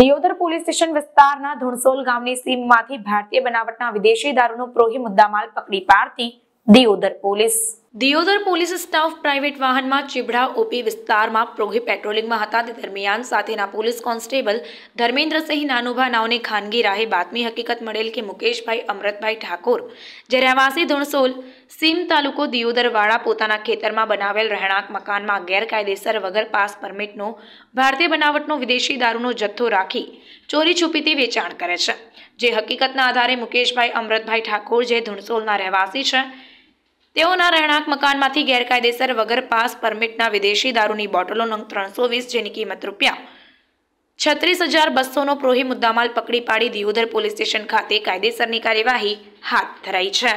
Deodar police station વિસ્તારના ધુણસોલ ગામની સીમમાંથી ભારતીય બનાવટના વિદેશી દારૂનો પ્રોહી મુદ્દામાલ પકડી પાડતી Deodar police Deodar police staff private વાહનમાં ચીબડા ઓપી વિસ્તારમાં પ્રોહી પેટ્રોલિંગમાં હતા તે દરમિયાન સાથેના પોલીસ કોન્સ્ટેબલ ધર્મેન્દ્રસિંહ નાનુભા નાવને ખાનગી રાહે બાતમી હકીકત મળેલ કે મુકેશભાઈ અમૃતભાઈ ઠાકોર જે રહેવાસી ધુણસોલ સીમ તાલુકો દિયોદરવાળા પોતાના ખેતરમાં બનાવેલ રહેણાંક મકાનમાં ગેરકાયદેસર વગર પાસ પરમિટનો ભારતીય બનાવટનો વિદેશી દારૂનો જથ્થો રાખી ચોરી છુપીથી વેચાણ કરે છે જે હકીકતના આધારે મુકેશભાઈ અમૃતભાઈ ઠાકોર જે ધુણસોલના રહેવાસી છે તેઓના રહેણાંક મકાનમાંથી ગેરકાયદેસર વગર પાસ પરમિટના વિદેશી દારૂની બોટલો નંગ ત્રણસો વીસ જેની કિંમત રૂપિયા છત્રીસ હજાર બસોનો પ્રોહી મુદ્દામાલ પકડી પાડી દિયોદર પોલીસ સ્ટેશન ખાતે કાયદેસરની કાર્યવાહી હાથ ધરાઈ છે